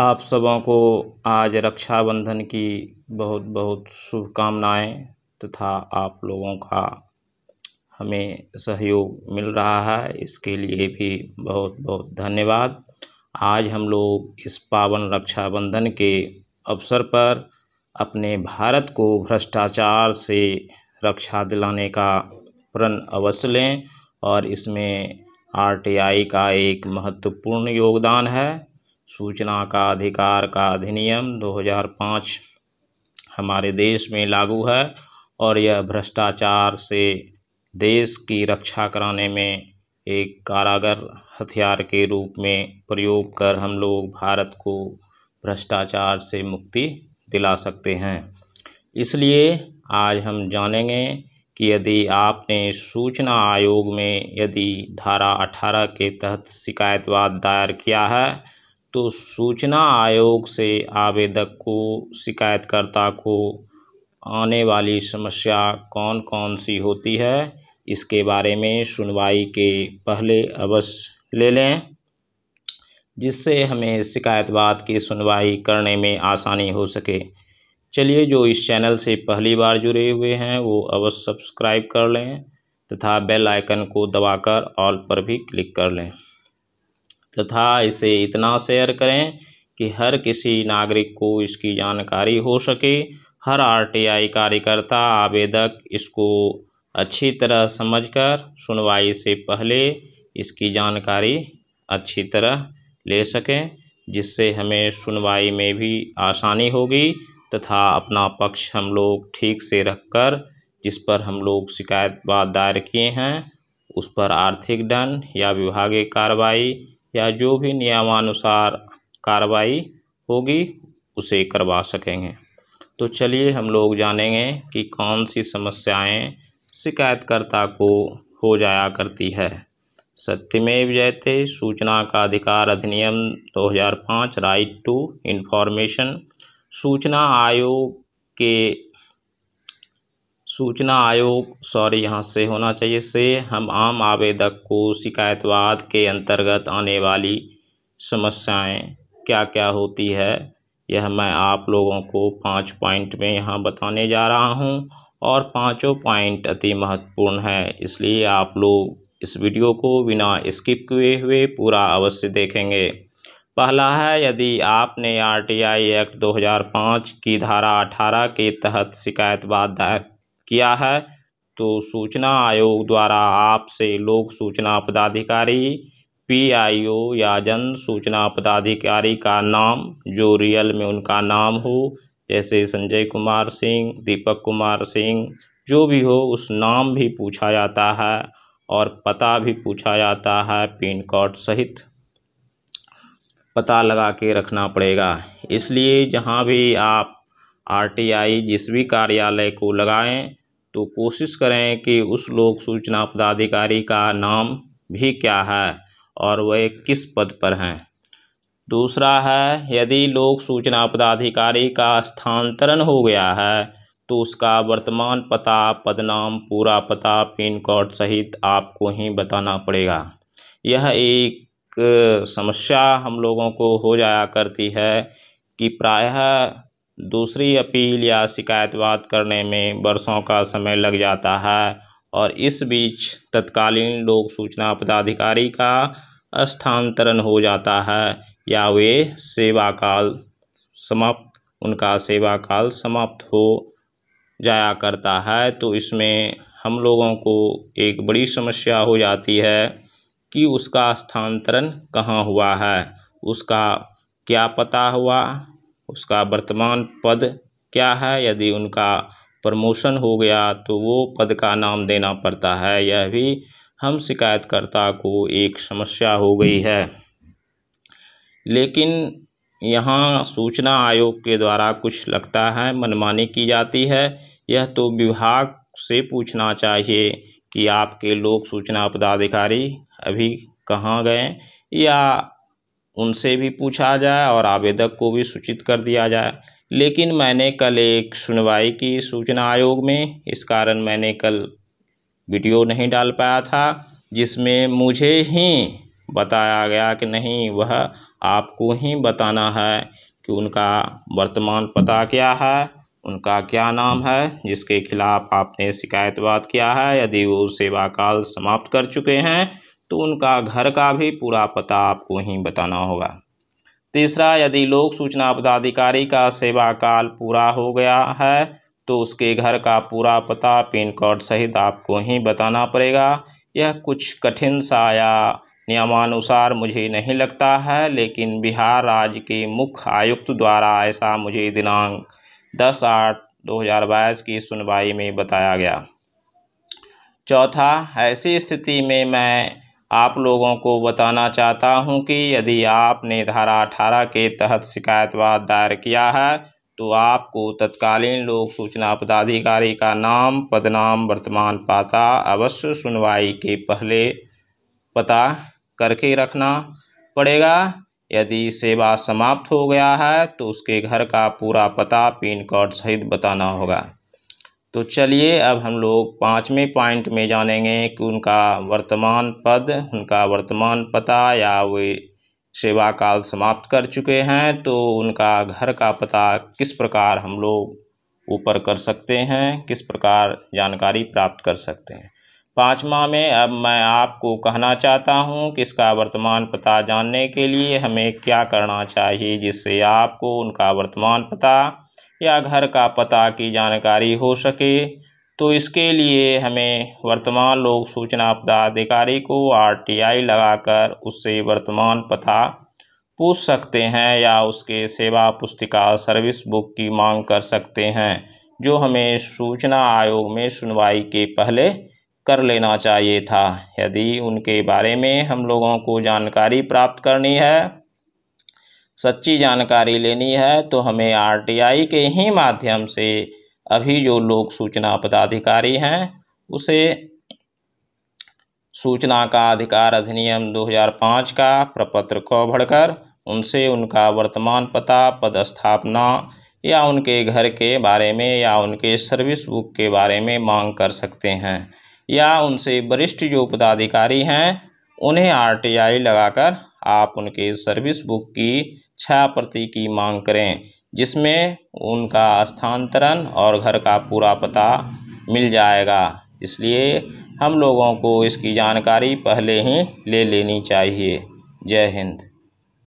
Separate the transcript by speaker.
Speaker 1: आप सबों को आज रक्षाबंधन की बहुत बहुत शुभकामनाएं तथा आप लोगों का हमें सहयोग मिल रहा है इसके लिए भी बहुत बहुत धन्यवाद आज हम लोग इस पावन रक्षाबंधन के अवसर पर अपने भारत को भ्रष्टाचार से रक्षा दिलाने का प्रण अवश्य लें और इसमें आरटीआई का एक महत्वपूर्ण योगदान है सूचना का अधिकार का अधिनियम 2005 हमारे देश में लागू है और यह भ्रष्टाचार से देश की रक्षा कराने में एक कारागर हथियार के रूप में प्रयोग कर हम लोग भारत को भ्रष्टाचार से मुक्ति दिला सकते हैं इसलिए आज हम जानेंगे कि यदि आपने सूचना आयोग में यदि धारा 18 के तहत शिकायतवाद दायर किया है तो सूचना आयोग से आवेदक को शिकायतकर्ता को आने वाली समस्या कौन कौन सी होती है इसके बारे में सुनवाई के पहले अवश्य ले लें जिससे हमें शिकायतवाद की सुनवाई करने में आसानी हो सके चलिए जो इस चैनल से पहली बार जुड़े हुए हैं वो अवश्य सब्सक्राइब कर लें तथा बेल आइकन को दबाकर ऑल पर भी क्लिक कर लें तथा इसे इतना शेयर करें कि हर किसी नागरिक को इसकी जानकारी हो सके हर आरटीआई कार्यकर्ता आवेदक इसको अच्छी तरह समझकर सुनवाई से पहले इसकी जानकारी अच्छी तरह ले सकें जिससे हमें सुनवाई में भी आसानी होगी तथा अपना पक्ष हम लोग ठीक से रखकर जिस पर हम लोग शिकायत बात दायर किए हैं उस पर आर्थिक दंड या विभागीय कार्रवाई या जो भी नियमानुसार कार्रवाई होगी उसे करवा सकेंगे तो चलिए हम लोग जानेंगे कि कौन सी समस्याएं शिकायतकर्ता को हो जाया करती है सत्यमेव जयते सूचना का अधिकार अधिनियम 2005 राइट टू इन्फॉर्मेशन सूचना आयोग के सूचना आयोग सॉरी यहाँ से होना चाहिए से हम आम आवेदक को शिकायतवाद के अंतर्गत आने वाली समस्याएं क्या क्या होती है यह मैं आप लोगों को पाँच पॉइंट में यहाँ बताने जा रहा हूँ और पाँचों पॉइंट अति महत्वपूर्ण है इसलिए आप लोग इस वीडियो को बिना स्किप किए हुए पूरा अवश्य देखेंगे पहला है यदि आपने आरटीआई एक्ट 2005 की धारा 18 के तहत शिकायतवाद दायर किया है तो सूचना आयोग द्वारा आपसे लोक सूचना पदाधिकारी पीआईओ या जन सूचना पदाधिकारी का नाम जो रियल में उनका नाम हो जैसे संजय कुमार सिंह दीपक कुमार सिंह जो भी हो उस नाम भी पूछा जाता है और पता भी पूछा जाता है पिन कोड सहित पता लगा के रखना पड़ेगा इसलिए जहाँ भी आप आरटीआई जिस भी कार्यालय को लगाएं तो कोशिश करें कि उस लोक सूचना पदाधिकारी का नाम भी क्या है और वह किस पद पर हैं दूसरा है यदि लोक सूचना पदाधिकारी का स्थानांतरण हो गया है तो उसका वर्तमान पता पदनाम पूरा पता पिन कोड सहित आपको ही बताना पड़ेगा यह एक समस्या हम लोगों को हो जाया करती है कि प्रायः दूसरी अपील या शिकायत बात करने में बरसों का समय लग जाता है और इस बीच तत्कालीन लोक सूचना पदाधिकारी का स्थानांतरण हो जाता है या वे सेवा काल समाप्त उनका सेवा काल समाप्त हो जाया करता है तो इसमें हम लोगों को एक बड़ी समस्या हो जाती है कि उसका स्थानांतरण कहाँ हुआ है उसका क्या पता हुआ उसका वर्तमान पद क्या है यदि उनका प्रमोशन हो गया तो वो पद का नाम देना पड़ता है यह भी हम शिकायतकर्ता को एक समस्या हो गई है लेकिन यहाँ सूचना आयोग के द्वारा कुछ लगता है मनमानी की जाती है यह तो विभाग से पूछना चाहिए कि आपके लोक सूचना पदाधिकारी अभी कहाँ गए या उनसे भी पूछा जाए और आवेदक को भी सूचित कर दिया जाए लेकिन मैंने कल एक सुनवाई की सूचना आयोग में इस कारण मैंने कल वीडियो नहीं डाल पाया था जिसमें मुझे ही बताया गया कि नहीं वह आपको ही बताना है कि उनका वर्तमान पता क्या है उनका क्या नाम है जिसके खिलाफ़ आपने शिकायतवाद किया है यदि वो सेवा काल समाप्त कर चुके हैं तो उनका घर का भी पूरा पता आपको ही बताना होगा तीसरा यदि लोक सूचना पदाधिकारी का सेवा काल पूरा हो गया है तो उसके घर का पूरा पता पिन कोड सहित आपको ही बताना पड़ेगा यह कुछ कठिन सा या नियमानुसार मुझे नहीं लगता है लेकिन बिहार राज्य के मुख्य आयुक्त द्वारा ऐसा मुझे दिनांक 10 आठ 2022 की सुनवाई में बताया गया चौथा ऐसी स्थिति में मैं आप लोगों को बताना चाहता हूं कि यदि आपने धारा अठारह के तहत शिकायतवाद दायर किया है तो आपको तत्कालीन लोक सूचना पदाधिकारी का नाम पदनाम वर्तमान पाता अवश्य सुनवाई के पहले पता करके रखना पड़ेगा यदि सेवा समाप्त हो गया है तो उसके घर का पूरा पता पिन कोड सहित बताना होगा तो चलिए अब हम लोग पाँचवें पॉइंट में जानेंगे कि उनका वर्तमान पद उनका वर्तमान पता या वे सेवा काल समाप्त कर चुके हैं तो उनका घर का पता किस प्रकार हम लोग ऊपर कर सकते हैं किस प्रकार जानकारी प्राप्त कर सकते हैं पाँचवा में अब मैं आपको कहना चाहता हूं कि इसका वर्तमान पता जानने के लिए हमें क्या करना चाहिए जिससे आपको उनका वर्तमान पता या घर का पता की जानकारी हो सके तो इसके लिए हमें वर्तमान लोक सूचना आपदा अधिकारी को आरटीआई लगाकर उससे वर्तमान पता पूछ सकते हैं या उसके सेवा पुस्तिका सर्विस बुक की मांग कर सकते हैं जो हमें सूचना आयोग में सुनवाई के पहले कर लेना चाहिए था यदि उनके बारे में हम लोगों को जानकारी प्राप्त करनी है सच्ची जानकारी लेनी है तो हमें आरटीआई के ही माध्यम से अभी जो लोक सूचना पदाधिकारी हैं उसे सूचना का अधिकार अधिनियम 2005 का प्रपत्र को भरकर उनसे उनका वर्तमान पता पदस्थापना या उनके घर के बारे में या उनके सर्विस बुक के बारे में मांग कर सकते हैं या उनसे वरिष्ठ जो पदाधिकारी हैं उन्हें आरटीआई लगाकर आप उनके सर्विस बुक की छः प्रति की मांग करें जिसमें उनका स्थानांतरण और घर का पूरा पता मिल जाएगा इसलिए हम लोगों को इसकी जानकारी पहले ही ले लेनी चाहिए जय हिंद